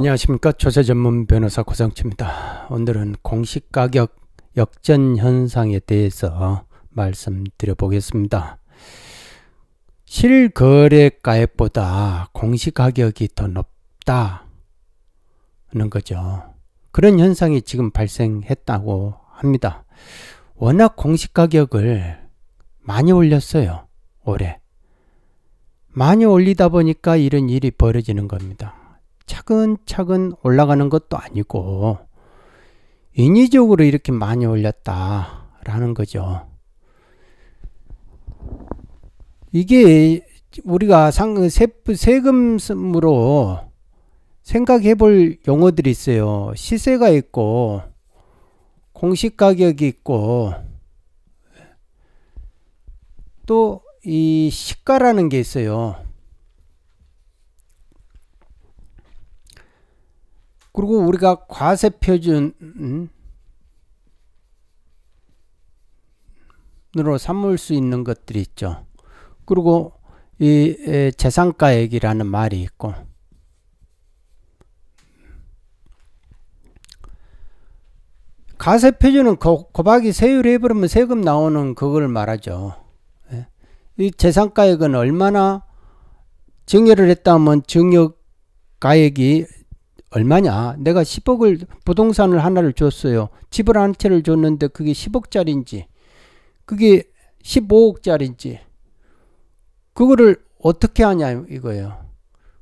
안녕하십니까 조세 전문 변호사 고성치입니다. 오늘은 공시 가격 역전 현상에 대해서 말씀드려 보겠습니다. 실거래가액보다 공시 가격이 더 높다는 거죠. 그런 현상이 지금 발생했다고 합니다. 워낙 공시 가격을 많이 올렸어요. 올해. 많이 올리다 보니까 이런 일이 벌어지는 겁니다. 차근차근 올라가는 것도 아니고 인위적으로 이렇게 많이 올렸다라는 거죠. 이게 우리가 상, 세, 세금으로 생각해 볼 용어들이 있어요. 시세가 있고, 공시가격이 있고, 또 이 시가라는 게 있어요. 그리고 우리가 과세 표준 음, 으로 삼을 수 있는 것들이 있죠. 그리고 이 재산가액이라는 말이 있고 가세 표준은 곱하기 세율 해버리면 세금 나오는 그걸 말하죠. 예? 이 재산가액은 얼마나 증여를 했다면 증여가액이 얼마냐? 내가 10억을 부동산을 하나를 줬어요. 집을 한 채를 줬는데 그게 10억짜리인지 그게 15억짜리인지 그거를 어떻게 하냐 이거예요.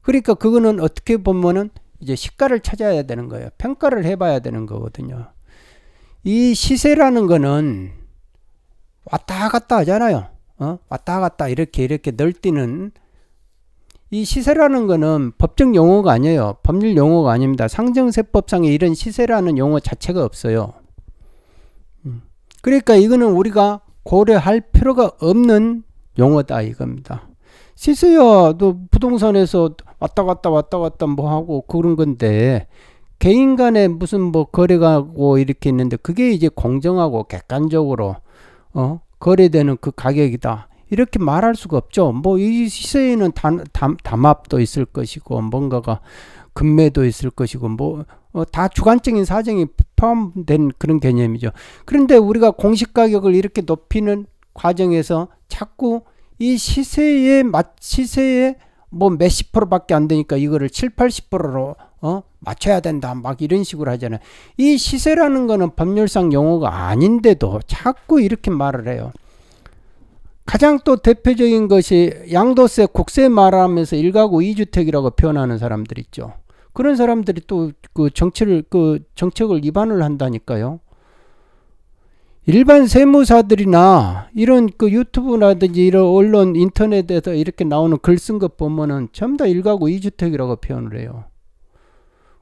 그러니까 그거는 어떻게 보면은 이제 시가를 찾아야 되는 거예요. 평가를 해봐야 되는 거거든요. 이 시세라는 거는 왔다 갔다 하잖아요. 어? 왔다 갔다 이렇게 이렇게 널뛰는 이 시세라는 거는 법적 용어가 아니에요. 법률 용어가 아닙니다. 상정세법상에 이런 시세라는 용어 자체가 없어요. 음. 그러니까 이거는 우리가 고려할 필요가 없는 용어다 이겁니다. 시세야 또 부동산에서 왔다 갔다 왔다 갔다 뭐 하고 그런 건데 개인 간에 무슨 뭐 거래가고 이렇게 있는데 그게 이제 공정하고 객관적으로 어 거래되는 그 가격이다. 이렇게 말할 수가 없죠. 뭐 이 시세에는 단, 담, 담합도 있을 것이고 뭔가가 금매도 있을 것이고 뭐 어, 다 주관적인 사정이 포함된 그런 개념이죠. 그런데 우리가 공시 가격을 이렇게 높이는 과정에서 자꾸 이 시세에 맞 시세에 뭐 몇십 프로밖에 안 되니까 이거를 7, 80%로 어? 맞춰야 된다 막 이런 식으로 하잖아요. 이 시세라는 거는 법률상 용어가 아닌데도 자꾸 이렇게 말을 해요. 가장 또 대표적인 것이 양도세, 국세 말하면서 1가구 2주택이라고 표현하는 사람들 있죠. 그런 사람들이 또 그 정치를, 그 정책을 위반을 한다니까요. 일반 세무사들이나 이런 그 유튜브라든지 이런 언론 인터넷에서 이렇게 나오는 글 쓴 것 보면은 전부 다 1가구 2주택이라고 표현을 해요.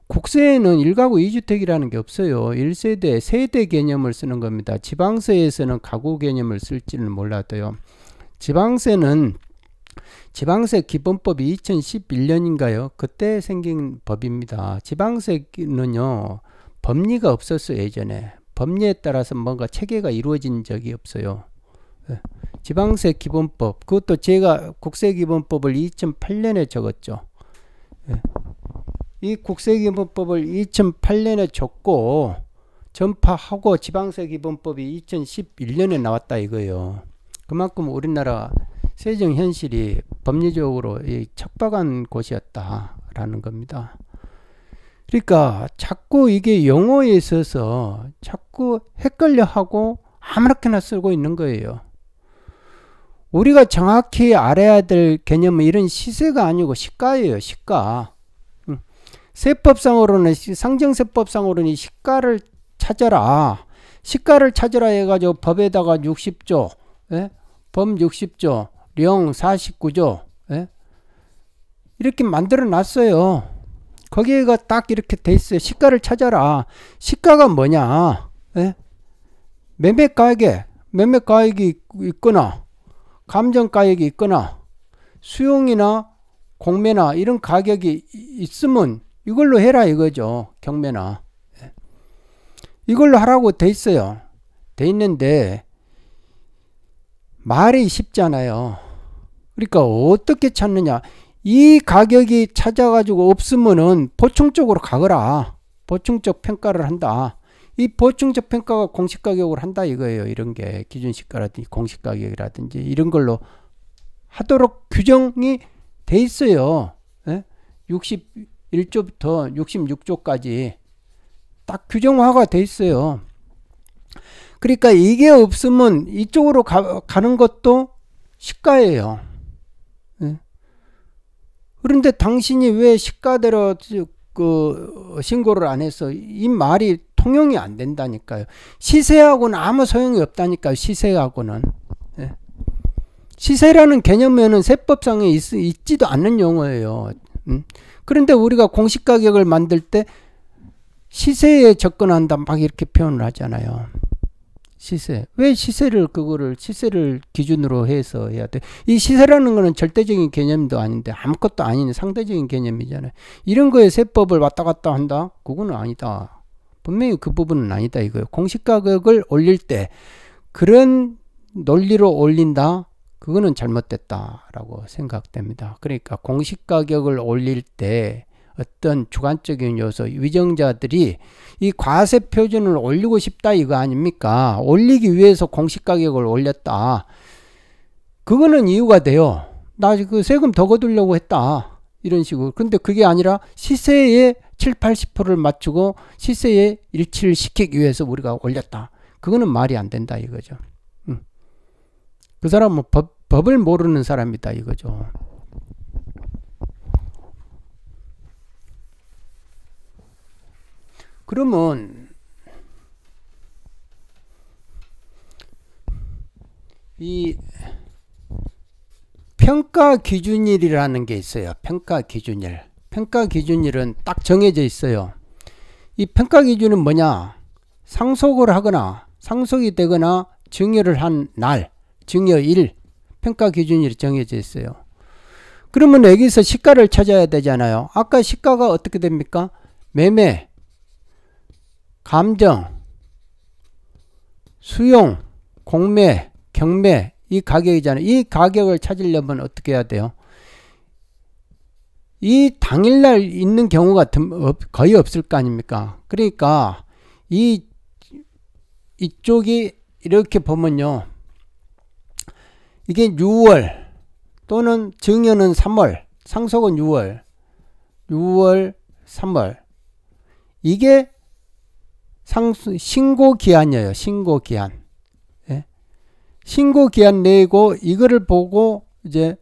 국세에는 1가구 2주택이라는 게 없어요. 1세대, 세대 개념을 쓰는 겁니다. 지방세에서는 가구 개념을 쓸지는 몰라도요. 지방세는 지방세 기본법이 2011년인가요? 그때 생긴 법입니다. 지방세는요, 법리가 없었어요, 예전에. 법리에 따라서 뭔가 체계가 이루어진 적이 없어요. 예. 지방세 기본법, 그것도 제가 국세 기본법을 2008년에 적었죠. 이 국세기본법을 2008년에 줬고 전파하고 지방세기본법이 2011년에 나왔다 이거예요. 그만큼 우리나라 세정 현실이 법리적으로 척박한 곳이었다라는 겁니다. 그러니까 자꾸 이게 영어에 있어서 자꾸 헷갈려하고 아무렇게나 쓰고 있는 거예요. 우리가 정확히 알아야 될 개념은 이런 시세가 아니고 시가예요. 시가. 세법상으로는 상정세법상으로는 시가를 찾아라. 시가를 찾아라 해가지고 법에다가 60조, 예? 범 60조, 령 49조, 예? 이렇게 만들어 놨어요. 거기가 딱 이렇게 돼 있어요. 시가를 찾아라. 시가가 뭐냐? 예? 매매가액에, 매매가액이 있거나, 감정가액이 있거나, 수용이나 공매나 이런 가격이 있으면 이걸로 해라 이거죠. 경매나. 이걸로 하라고 돼 있어요. 돼 있는데 말이 쉽잖아요. 그러니까 어떻게 찾느냐. 이 가격이 찾아가지고 없으면은 보충적으로 가거라. 보충적 평가를 한다. 이 보충적 평가가 공식 가격으로 한다 이거예요. 이런 게 기준 시가라든지 공식 가격이라든지 이런 걸로 하도록 규정이 돼 있어요. 예? 60 1조부터 66조까지 딱 규정화가 돼 있어요. 그러니까 이게 없으면 이쪽으로 가, 가는 것도 시가예요. 예. 그런데 당신이 왜 시가대로 그 신고를 안 해서 이 말이 통용이 안 된다니까요. 시세하고는 아무 소용이 없다니까요. 시세하고는. 예. 시세라는 개념에는 세법상에 있, 지도 않는 용어예요. 음. 그런데 우리가 공시 가격을 만들 때 시세에 접근한다 막 이렇게 표현을 하잖아요. 시세. 왜 시세를 그거를 시세를 기준으로 해서 해야 돼? 이 시세라는 거는 절대적인 개념도 아닌데 아무것도 아닌 상대적인 개념이잖아요. 이런 거에 세법을 왔다 갔다 한다? 그거는 아니다. 분명히 그 부분은 아니다 이거예요. 공시 가격을 올릴 때 그런 논리로 올린다. 그거는 잘못됐다라고 생각됩니다. 그러니까 공시 가격을 올릴 때 어떤 주관적인 요소, 위정자들이 이 과세 표준을 올리고 싶다 이거 아닙니까? 올리기 위해서 공시 가격을 올렸다. 그거는 이유가 돼요. 나 지금 그 세금 더 거두려고 했다. 이런 식으로. 근데 그게 아니라 시세에 7, 80%를 맞추고 시세에 일치를 시키기 위해서 우리가 올렸다. 그거는 말이 안 된다 이거죠. 그 사람은 뭐 법, 법을 모르는 사람이다 이거죠. 그러면 이 평가 기준일이라는 게 있어요. 평가 기준일. 평가 기준일은 딱 정해져 있어요. 이 평가 기준은 뭐냐? 상속을 하거나 상속이 되거나 증여를 한 날. 증여 1 평가 기준이 정해져 있어요. 그러면 여기서 시가를 찾아야 되잖아요. 아까 시가가 어떻게 됩니까? 매매, 감정, 수용, 공매, 경매 이 가격이잖아요. 이 가격을 찾으려면 어떻게 해야 돼요? 이 당일날 있는 경우가 거의 없을 거 아닙니까? 그러니까 이 이쪽이 이렇게 보면요. 이게 6월 또는 증여는 3월 상속은 6월 6월 3월 이게 상수 신고 기한이에요. 신고 기한. 예? 신고 기한 내고 이거를 보고 이제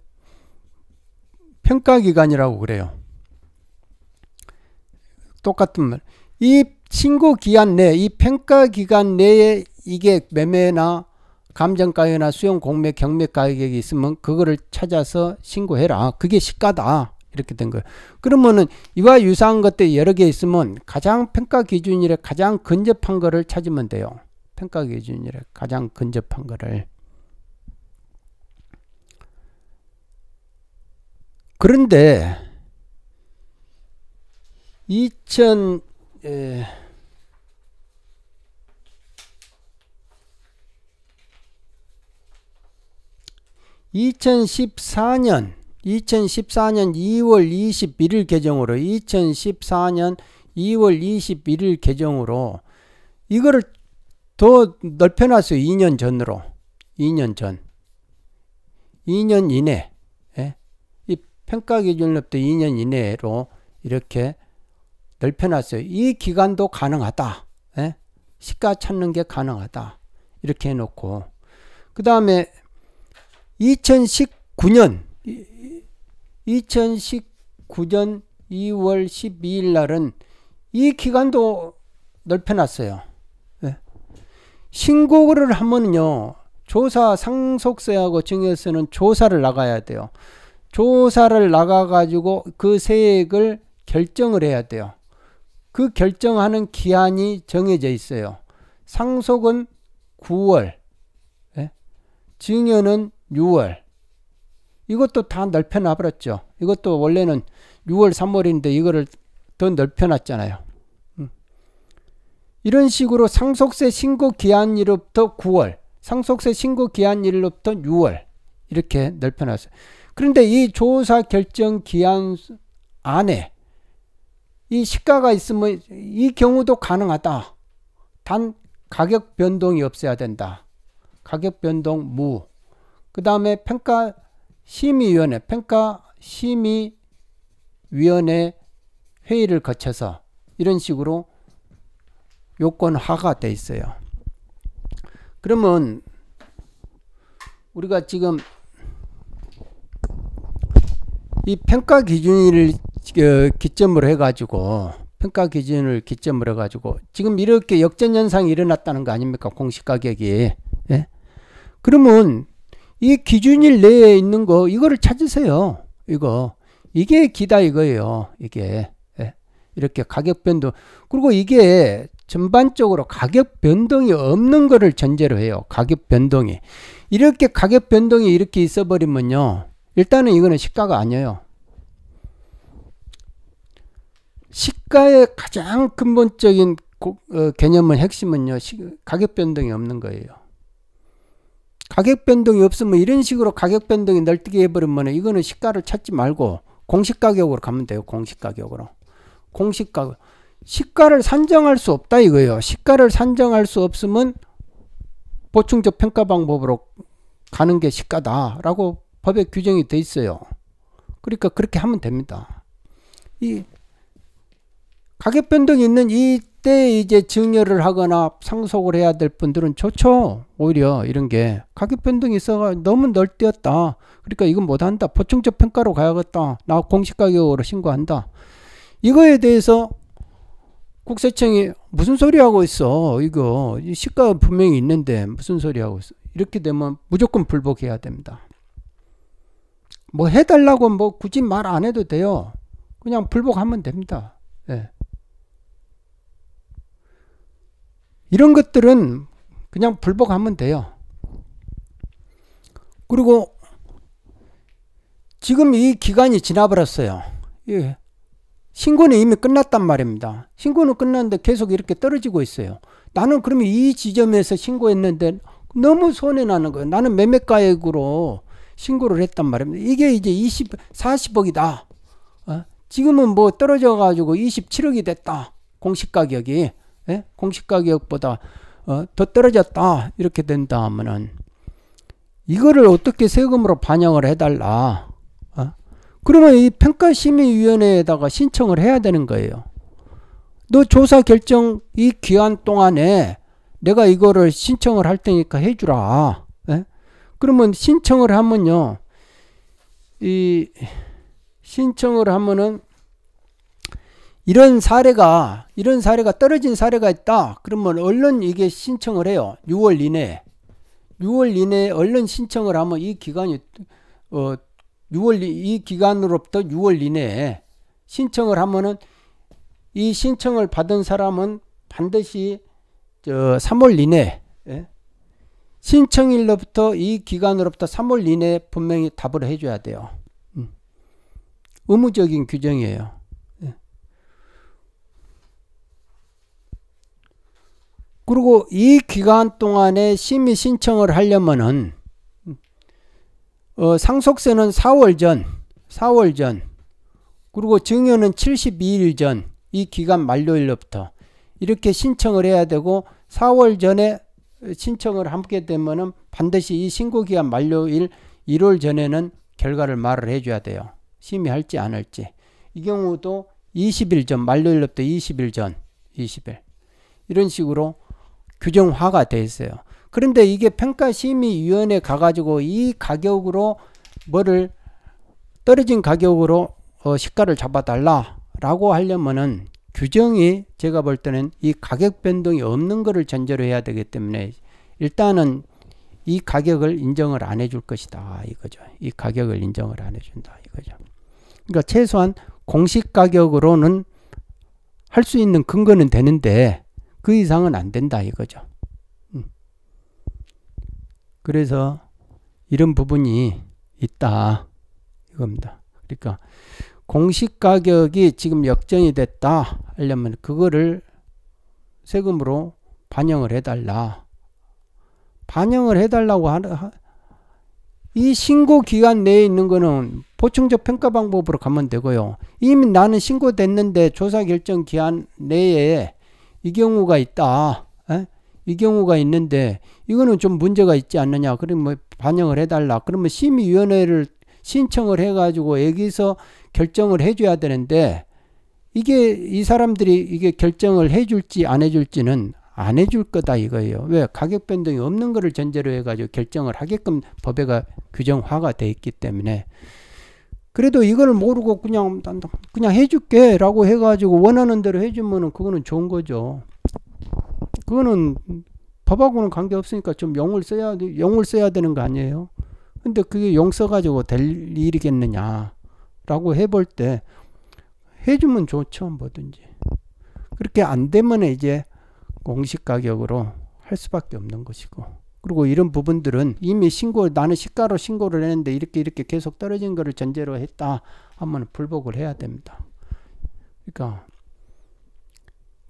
평가 기간이라고 그래요. 똑같은 말. 이 신고 기한 내, 이 평가 기간 내에 이게 매매나 감정가요나 수용 공매 경매 가격이 있으면 그거를 찾아서 신고해라. 그게 시가다. 이렇게 된 거예요. 그러면은 이와 유사한 것들 여러 개 있으면 가장 평가 기준일에 가장 근접한 거를 찾으면 돼요. 평가 기준일에 가장 근접한 거를. 그런데 2000 에, 2014년 2014년 2월 21일 개정으로 2014년 2월 21일 개정으로 이거를 더 넓혀놨어요. 2년 전으로. 2년 전. 2년 이내. 예? 이 평가 기준법도 2년 이내로 이렇게 넓혀놨어요. 이 기간도 가능하다. 예? 시가 찾는 게 가능하다. 이렇게 해놓고. 그 다음에 2019년 2019년 2월 12일 날은 이 기간도 넓혀놨어요. 예. 신고를 하면요. 조사 상속세하고 증여세는 조사를 나가야 돼요. 조사를 나가가지고 그 세액을 결정을 해야 돼요. 그 결정하는 기한이 정해져 있어요. 상속은 9월, 예? 증여는 6월 이것도 다 넓혀놔버렸죠. 이것도 원래는 6월 3월인데 이거를 더 넓혀놨잖아요. 음. 이런 식으로 상속세 신고 기한일로부터 9월 상속세 신고 기한일로부터 6월 이렇게 넓혀놨어요. 그런데 이 조사 결정 기한 안에 이 시가가 있으면 이 경우도 가능하다. 단 가격 변동이 없어야 된다. 가격 변동 무. 그 다음에 평가 심의위원회, 평가 심의위원회 회의를 거쳐서 이런 식으로 요건화가 돼 있어요. 그러면 우리가 지금 이 평가 기준을 어, 기점으로 해가지고 평가 기준을 기점으로 해가지고 지금 이렇게 역전 현상이 일어났다는 거 아닙니까 공시 가격이 예? 그러면 이 기준일 내에 있는 거 이거를 찾으세요. 이거 이게 기다 이거예요. 이게 예. 이렇게 가격 변동 그리고 이게 전반적으로 가격 변동이 없는 것을 전제로 해요. 가격 변동이 이렇게 가격 변동이 이렇게 있어 버리면요. 일단은 이거는 시가가 아니에요. 시가의 가장 근본적인 고, 어, 개념은 핵심은요. 시, 가격 변동이 없는 거예요. 가격 변동이 없으면 뭐 이런 식으로 가격 변동이 널뛰게 해버리면 이거는 시가를 찾지 말고 공식 가격으로 가면 돼요. 공식 가격으로. 공식 가격. 시가를 산정할 수 없다 이거예요. 시가를 산정할 수 없으면 보충적 평가 방법으로 가는 게 시가다라고 법에 규정이 돼 있어요. 그러니까 그렇게 하면 됩니다. 이 가격 변동이 있는 이 그때 이제 증여를 하거나 상속을 해야 될 분들은 좋죠. 오히려 이런 게 가격 변동이 있어가 너무 널뛰었다. 그러니까 이건 못한다. 보충적 평가로 가야겠다. 나 공시가격으로 신고한다. 이거에 대해서 국세청이 무슨 소리 하고 있어? 이거 시가 분명히 있는데 무슨 소리 하고 있어? 이렇게 되면 무조건 불복해야 됩니다. 뭐 해달라고 뭐 굳이 말 안 해도 돼요. 그냥 불복하면 됩니다. 예. 이런 것들은 그냥 불복하면 돼요. 그리고 지금 이 기간이 지나버렸어요. 예. 신고는 이미 끝났단 말입니다. 신고는 끝났는데 계속 이렇게 떨어지고 있어요. 나는 그러면 이 지점에서 신고했는데 너무 손해나는 거예요. 나는 매매가액으로 신고를 했단 말입니다. 이게 이제 20, 40억이다. 어? 지금은 뭐 떨어져가지고 27억이 됐다. 공시가격이. 예? 공시가격보다 어, 더 떨어졌다 이렇게 된다 하면은 이거를 어떻게 세금으로 반영을 해달라 어? 그러면 이 평가심의위원회에다가 신청을 해야 되는 거예요 너 조사 결정 이 기한 동안에 내가 이거를 신청을 할 테니까 해주라 예? 그러면 신청을 하면요 이 신청을 하면은 이런 사례가 이런 사례가 떨어진 사례가 있다 그러면 얼른 이게 신청을 해요 6월 이내에 6월 이내에 얼른 신청을 하면 이 기간이 어 6월 이 기간으로부터 6월 이내에 신청을 하면은 이 신청을 받은 사람은 반드시 저 3월 이내 예? 신청일로부터 이 기간으로부터 3월 이내에 분명히 답을 해줘야 돼요. 음. 의무적인 규정이에요. 그리고 이 기간 동안에 심의 신청을 하려면은 어, 상속세는 4월 전, 4월 전, 그리고 증여는 72일 전, 이 기간 만료일로부터 이렇게 신청을 해야 되고 4월 전에 신청을 함께 되면은 반드시 이 신고 기간 만료일 1월 전에는 결과를 말을 해줘야 돼요. 심의할지 안 할지. 이 경우도 20일 전, 만료일로부터 20일 전, 20일. 이런 식으로 규정화가 돼 있어요. 그런데 이게 평가심의위원회 가가지고 이 가격으로 뭐를 떨어진 가격으로 어 시가를 잡아달라라고 하려면은 규정이 제가 볼 때는 이 가격 변동이 없는 것을 전제로 해야 되기 때문에 일단은 이 가격을 인정을 안 해줄 것이다 이거죠. 이 가격을 인정을 안 해준다 이거죠. 그러니까 최소한 공식 가격으로는 할 수 있는 근거는 되는데 그 이상은 안 된다 이거죠. 음. 그래서 이런 부분이 있다 이겁니다. 그러니까 공시 가격이 지금 역전이 됐다 하려면 그거를 세금으로 반영을 해달라. 반영을 해달라고 하는 이 신고 기간 내에 있는 거는 보충적 평가 방법으로 가면 되고요. 이미 나는 신고됐는데 조사 결정 기한 내에 이 경우가 있다. 에? 이 경우가 있는데 이거는 좀 문제가 있지 않느냐. 그러면 뭐 반영을 해달라. 그러면 심의위원회를 신청을 해가지고 여기서 결정을 해줘야 되는데 이게 이 사람들이 이게 결정을 해줄지 안 해줄지는 안 해줄 거다 이거예요. 왜 가격 변동이 없는 거를 전제로 해가지고 결정을 하게끔 법에가 규정화가 돼 있기 때문에 그래도 이걸 모르고 그냥 그냥 해줄게 라고 해가지고 원하는 대로 해주면은 그거는 좋은 거죠 그거는 법하고는 관계없으니까 좀 용을 써야 용을 써야 되는 거 아니에요 근데 그게 용 써가지고 될 일이겠느냐 라고 해볼 때 해주면 좋죠 뭐든지 그렇게 안 되면 이제 공식 가격으로 할 수밖에 없는 것이고 그리고 이런 부분들은 이미 신고 나는 시가로 신고를 했는데 이렇게 이렇게 계속 떨어진 거를 전제로 했다 하면 불복을 해야 됩니다. 그러니까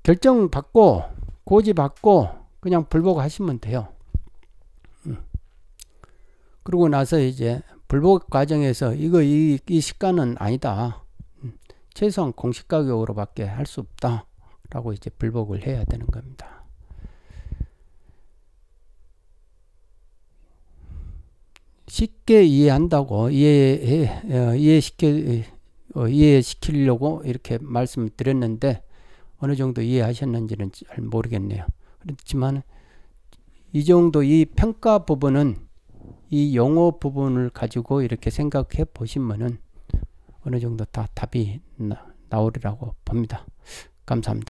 결정 받고 고지 받고 그냥 불복하시면 돼요. 음. 그러고 나서 이제 불복 과정에서 이거 이, 이 시가는 아니다. 음. 최소한 공시가격으로밖에 할 수 없다라고 이제 불복을 해야 되는 겁니다. 쉽게 이해한다고 이해 어, 이해시켜 어, 이해시키려고 이렇게 말씀드렸는데 어느 정도 이해하셨는지는 잘 모르겠네요. 그렇지만 이 정도 이 평가 부분은 이 용어 부분을 가지고 이렇게 생각해 보시면은 어느 정도 다 답이 나오리라고 봅니다. 감사합니다.